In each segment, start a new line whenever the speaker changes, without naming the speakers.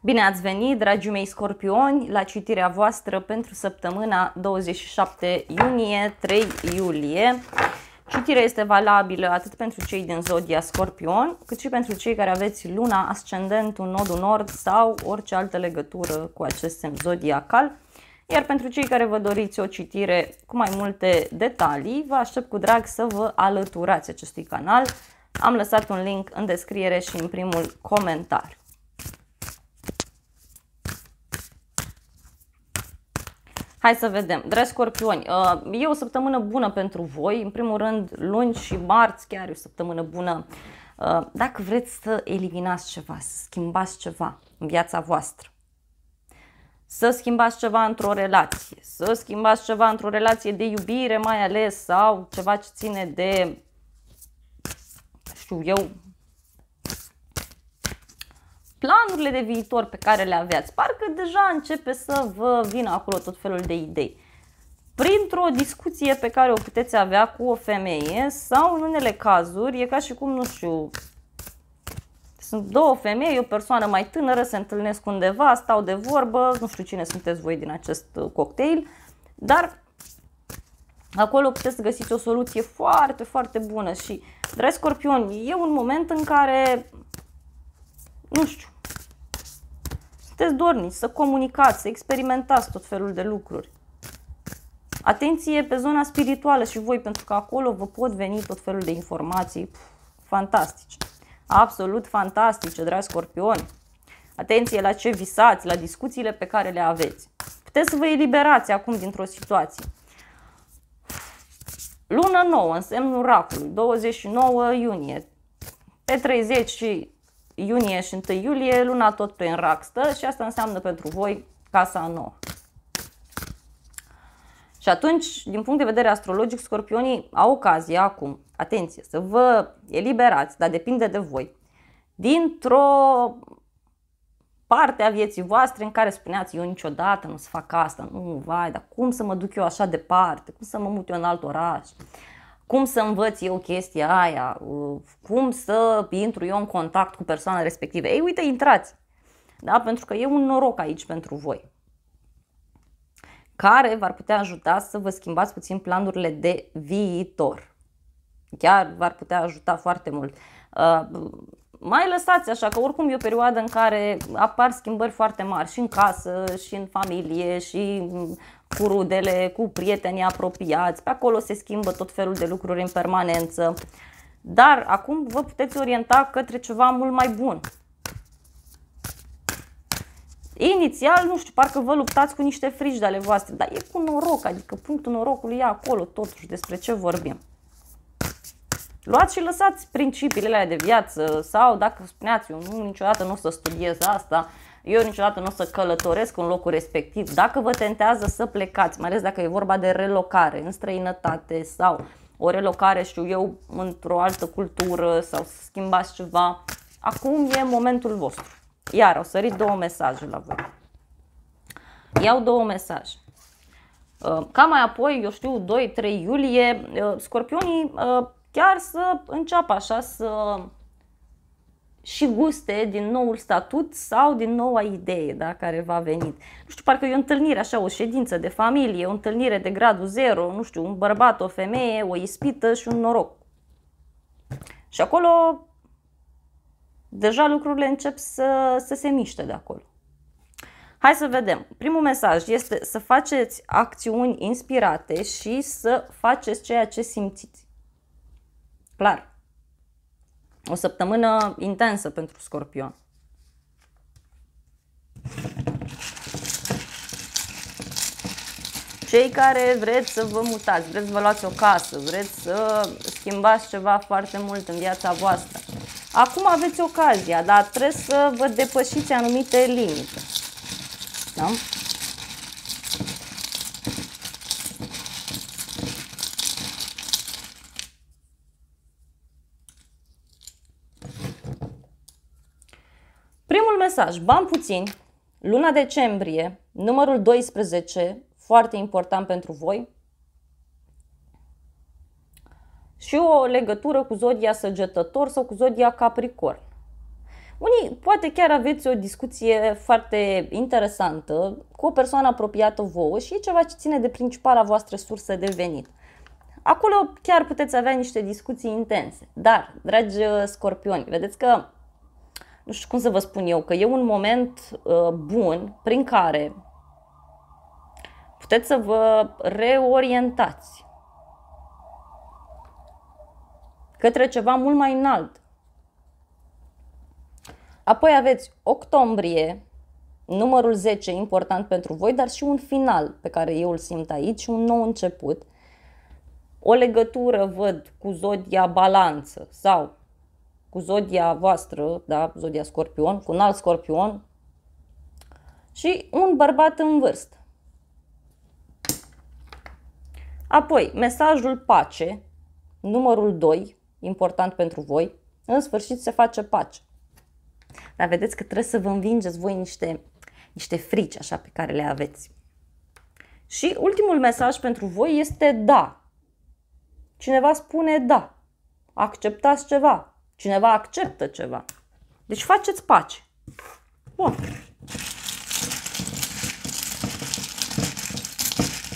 Bine ați venit, dragii mei scorpioni, la citirea voastră pentru săptămâna 27 iunie-3 iulie. Citirea este valabilă atât pentru cei din Zodia Scorpion, cât și pentru cei care aveți luna, ascendentul, nodul nord sau orice altă legătură cu acest semn zodiacal. Iar pentru cei care vă doriți o citire cu mai multe detalii, vă aștept cu drag să vă alăturați acestui canal. Am lăsat un link în descriere și în primul comentariu. Hai să vedem. Dragi scorpioni, uh, e o săptămână bună pentru voi. În primul rând, luni și marți chiar e o săptămână bună. Uh, dacă vreți să eliminați ceva, să schimbați ceva în viața voastră, să schimbați ceva într-o relație, să schimbați ceva într-o relație de iubire mai ales sau ceva ce ține de, știu eu, planurile de viitor pe care le aveați. Parcă deja începe să vă vină acolo tot felul de idei. Printr-o discuție pe care o puteți avea cu o femeie sau în unele cazuri, e ca și cum, nu știu, sunt două femei, o persoană mai tânără, se întâlnesc undeva, stau de vorbă, nu știu cine sunteți voi din acest cocktail, dar acolo puteți să găsiți o soluție foarte, foarte bună și, dragi scorpioni, e un moment în care nu știu, sunteți dorniți să comunicați, să experimentați tot felul de lucruri. Atenție pe zona spirituală și voi, pentru că acolo vă pot veni tot felul de informații pf, fantastice. Absolut fantastice, dragi scorpioni. Atenție la ce visați, la discuțiile pe care le aveți. Puteți să vă eliberați acum dintr-o situație. Luna nouă în semnul racului, 29 iunie. Pe 30 și iunie și 1 iulie, luna tot prin rac stă și asta înseamnă pentru voi casa nouă. Și atunci, din punct de vedere astrologic, scorpionii au ocazia acum, atenție, să vă eliberați, dar depinde de voi, dintr-o parte a vieții voastre în care spuneați eu niciodată nu să fac asta, nu, vai, dar cum să mă duc eu așa departe, cum să mă mut eu în alt oraș, cum să învăț eu chestia aia, cum să intru eu în contact cu persoana respectivă. Ei, uite, intrați! Da? Pentru că e un noroc aici pentru voi care v-ar putea ajuta să vă schimbați puțin planurile de viitor. Chiar v-ar putea ajuta foarte mult. Uh, mai lăsați așa, că oricum e o perioadă în care apar schimbări foarte mari și în casă, și în familie, și cu rudele, cu prietenii apropiați, pe acolo se schimbă tot felul de lucruri în permanență. Dar acum vă puteți orienta către ceva mult mai bun. Inițial, nu știu, parcă vă luptați cu niște frici de ale voastre, dar e cu noroc, adică punctul norocului e acolo, totuși, despre ce vorbim. Luați și lăsați principiile alea de viață sau dacă spuneați, eu nu, niciodată nu o să studiez asta, eu niciodată nu o să călătoresc în locul respectiv. Dacă vă tentează să plecați, mai ales dacă e vorba de relocare în străinătate sau o relocare, știu eu, într-o altă cultură sau să schimbați ceva, acum e momentul vostru. Iar au sărit două mesaje la voi. Iau două mesaje. Uh, ca mai apoi, eu știu, 2-3 iulie, uh, scorpionii uh, chiar să înceapă așa să și guste din noul statut sau din noua idee da, care va veni. Nu știu, parcă e o întâlnire, așa, o ședință de familie, o întâlnire de gradul zero, nu știu, un bărbat, o femeie, o ispită și un noroc. Și acolo deja lucrurile încep să, să se miște de acolo. Hai să vedem. Primul mesaj este să faceți acțiuni inspirate și să faceți ceea ce simțiți. Clar. O săptămână intensă pentru Scorpion. Cei care vreți să vă mutați, vreți să vă luați o casă, vreți să schimbați ceva foarte mult în viața voastră. Acum aveți ocazia, dar trebuie să vă depășiți anumite limite. Da? mesaj, bani puțin, luna decembrie, numărul 12, foarte important pentru voi, și o legătură cu zodia săgetător sau cu zodia capricorn. Unii poate chiar aveți o discuție foarte interesantă cu o persoană apropiată vouă și e ceva ce ține de principala voastră sursă de venit. Acolo chiar puteți avea niște discuții intense. Dar, dragi uh, scorpioni, vedeți că nu știu cum să vă spun eu, că e un moment uh, bun prin care puteți să vă reorientați către ceva mult mai înalt. Apoi aveți octombrie, numărul 10 important pentru voi, dar și un final pe care eu îl simt aici, un nou început. O legătură văd cu zodia balanță sau cu zodia voastră, da, zodia scorpion, cu un alt scorpion și un bărbat în vârstă. Apoi, mesajul pace, numărul 2, important pentru voi, în sfârșit se face pace. Dar vedeți că trebuie să vă învingeți voi niște, niște frici așa pe care le aveți. Și ultimul mesaj pentru voi este da. Cineva spune da. Acceptați ceva. Cineva acceptă ceva. Deci faceți pace. Bun.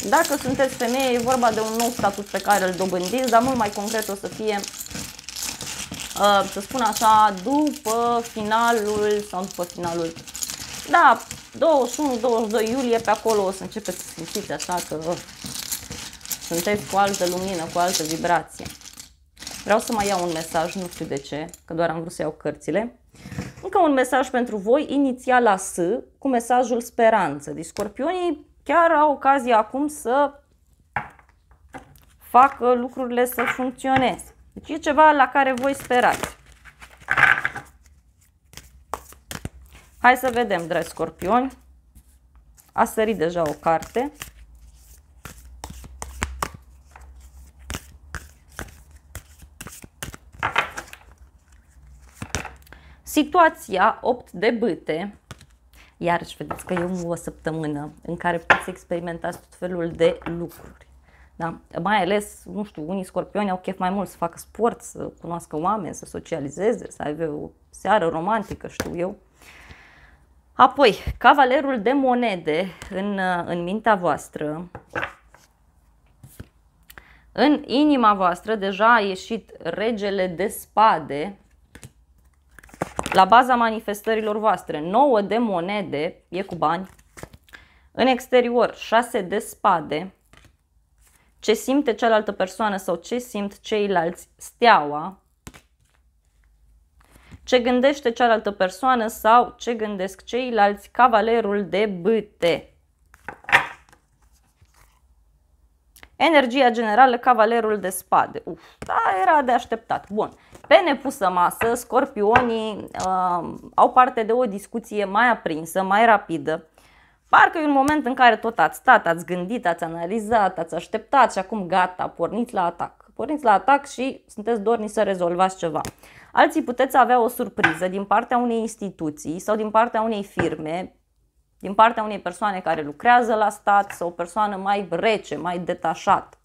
Dacă sunteți femeie, e vorba de un nou statut pe care îl dobândiți, dar mult mai concret o să fie, uh, să spun așa, după finalul sau după finalul, da, 21-22 iulie, pe acolo o să începeți să simțiți așa că sunteți cu altă lumină, cu altă vibrație. Vreau să mai iau un mesaj, nu știu de ce, că doar am vrut să iau cărțile. Încă un mesaj pentru voi, inițial la S, cu mesajul speranță. Deci scorpionii chiar au ocazia acum să facă lucrurile să funcționeze. Deci e ceva la care voi sperați. Hai să vedem, dragi scorpioni. A sărit deja o carte. situația 8 de bâte, iarăși vedeți că e o săptămână în care puteți experimentați tot felul de lucruri. Da? Mai ales, nu știu, unii scorpioni au chef mai mult să facă sport, să cunoască oameni, să socializeze, să aibă o seară romantică, știu eu. Apoi, cavalerul de monede în, în mintea voastră, în inima voastră deja a ieșit regele de spade, la baza manifestărilor voastre. 9 de monede, e cu bani, în exterior, 6 de spade, ce simte cealaltă persoană sau ce simt ceilalți, steaua, ce gândește cealaltă persoană sau ce gândesc ceilalți, cavalerul de bâte. Energia generală, cavalerul de spade. Uf, da, era de așteptat. Bun. Pe nepusă masă, scorpionii uh, au parte de o discuție mai aprinsă, mai rapidă. Parcă e un moment în care tot ați stat, ați gândit, ați analizat, ați așteptat și acum gata, porniți la atac. Porniți la atac și sunteți dorni să rezolvați ceva. Alții puteți avea o surpriză din partea unei instituții sau din partea unei firme, din partea unei persoane care lucrează la stat sau o persoană mai rece, mai detașată.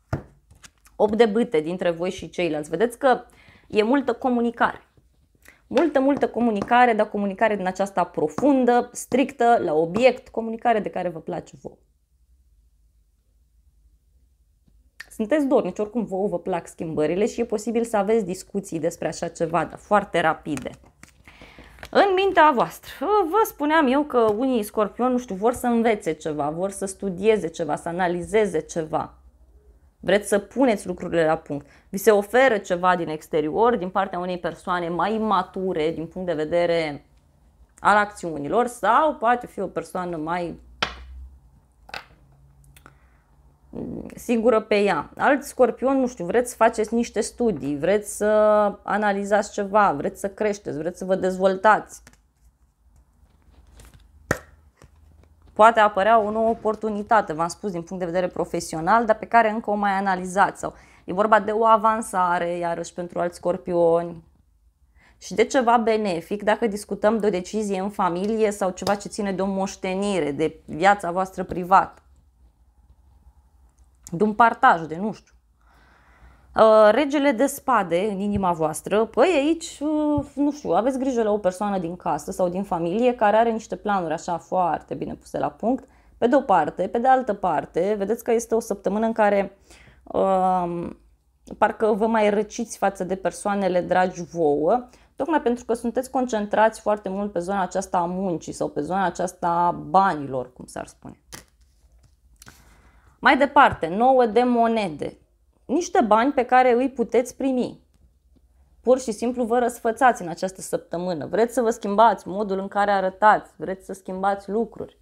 8 de bâte dintre voi și ceilalți. Vedeți că uh, E multă comunicare. Multă, multă comunicare, dar comunicare din aceasta profundă, strictă, la obiect, comunicare de care vă place vouă. Sunteți dornici, oricum vouă vă plac schimbările și e posibil să aveți discuții despre așa ceva, dar foarte rapide. În mintea voastră, vă spuneam eu că unii scorpioni, nu știu, vor să învețe ceva, vor să studieze ceva, să analizeze ceva. Vreți să puneți lucrurile la punct. Vi se oferă ceva din exterior, din partea unei persoane mai mature din punct de vedere al acțiunilor sau poate fi o persoană mai sigură pe ea. Alți scorpion, nu știu, vreți să faceți niște studii, vreți să analizați ceva, vreți să creșteți, vreți să vă dezvoltați. poate apărea o nouă oportunitate, v-am spus, din punct de vedere profesional, dar pe care încă o mai analizați. Sau e vorba de o avansare, iarăși, pentru alți scorpioni și de ceva benefic dacă discutăm de o decizie în familie sau ceva ce ține de o moștenire, de viața voastră privată, de un partaj, de nu știu. Uh, regele de spade în inima voastră, păi aici, uh, nu știu, aveți grijă la o persoană din casă sau din familie care are niște planuri așa foarte bine puse la punct, pe de o parte, pe de altă parte, vedeți că este o săptămână în care um, parcă vă mai răciți față de persoanele dragi vouă, tocmai pentru că sunteți concentrați foarte mult pe zona aceasta a muncii sau pe zona aceasta a banilor, cum s-ar spune. Mai departe, 9 de monede niște bani pe care îi puteți primi. Pur și simplu vă răsfățați în această săptămână. Vreți să vă schimbați modul în care arătați, vreți să schimbați lucruri.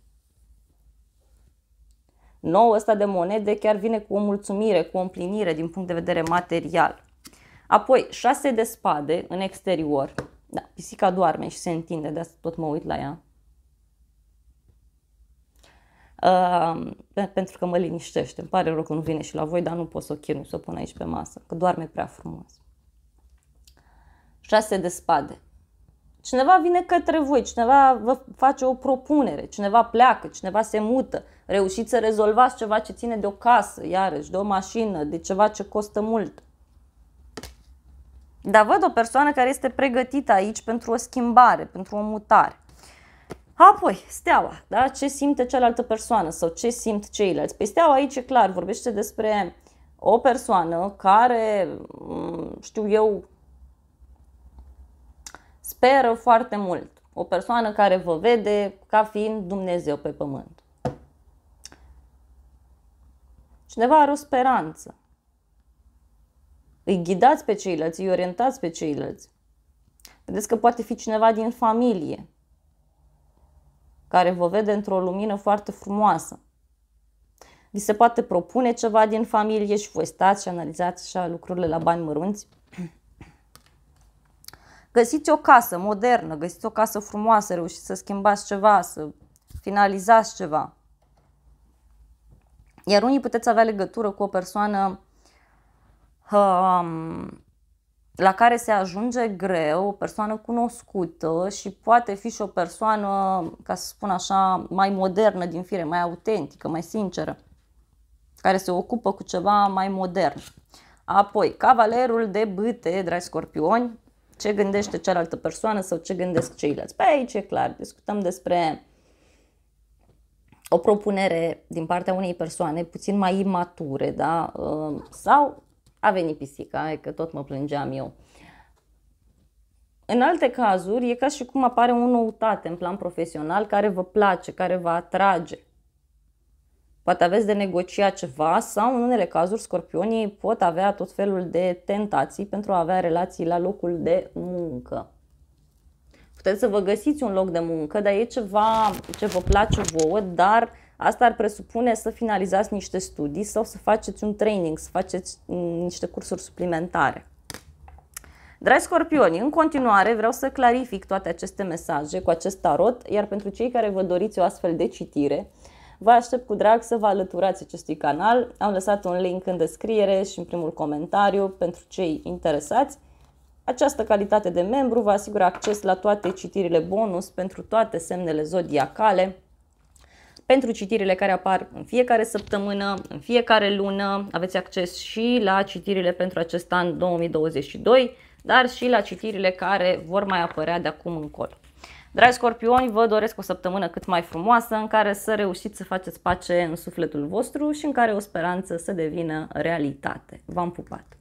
Nou ăsta de monede chiar vine cu o mulțumire, cu o împlinire din punct de vedere material. Apoi, șase de spade în exterior. Da, pisica doarme și se întinde, de asta tot mă uit la ea. Da, pentru că mă liniștește. Îmi pare rău că nu vine și la voi, dar nu pot să o chinui, să o pun aici pe masă, că doarme prea frumos. Șase de spade. Cineva vine către voi, cineva vă face o propunere, cineva pleacă, cineva se mută, reușiți să rezolvați ceva ce ține de o casă, iarăși, de o mașină, de ceva ce costă mult. Dar văd o persoană care este pregătită aici pentru o schimbare, pentru o mutare. Apoi, steaua, da? ce simte cealaltă persoană sau ce simt ceilalți. Păi steaua aici e clar, vorbește despre o persoană care, mm, știu eu, speră foarte mult. O persoană care vă vede ca fiind Dumnezeu pe pământ. Cineva are o speranță. Îi ghidați pe ceilalți, îi orientați pe ceilalți. Vedeți că poate fi cineva din familie care vă vede într-o lumină foarte frumoasă. Vi se poate propune ceva din familie și voi stați și analizați așa lucrurile la bani mărunți. Găsiți o casă modernă, găsiți o casă frumoasă, reușiți să schimbați ceva, să finalizați ceva. Iar unii puteți avea legătură cu o persoană um, la care se ajunge greu, o persoană cunoscută și poate fi și o persoană, ca să spun așa, mai modernă din fire, mai autentică, mai sinceră, care se ocupă cu ceva mai modern. Apoi, cavalerul de bâte, dragi scorpioni, ce gândește cealaltă persoană sau ce gândesc ceilalți. Pe păi aici e clar, discutăm despre o propunere din partea unei persoane puțin mai imature, da? Sau a venit pisica, că tot mă plângeam eu. În alte cazuri, e ca și cum apare o noutate în plan profesional care vă place, care vă atrage. Poate aveți de negociat ceva sau, în unele cazuri, scorpionii pot avea tot felul de tentații pentru a avea relații la locul de muncă. Puteți să vă găsiți un loc de muncă, dar e ceva ce vă place vouă, dar uh, Asta ar presupune să finalizați niște studii sau să faceți un training, să faceți niște cursuri suplimentare. Dragi scorpioni, în continuare vreau să clarific toate aceste mesaje cu acest tarot, iar pentru cei care vă doriți o astfel de citire, vă aștept cu drag să vă alăturați acestui canal. Am lăsat un link în descriere și în primul comentariu pentru cei interesați. Această calitate de membru vă asigură acces la toate citirile bonus pentru toate semnele zodiacale, pentru citirile care apar în fiecare săptămână, în fiecare lună, aveți acces și la citirile pentru acest an 2022, dar și la citirile care vor mai apărea de acum încolo. Dragi scorpioni, vă doresc o săptămână cât mai frumoasă în care să reușiți să faceți pace în sufletul vostru și în care o speranță să devină realitate. V-am pupat!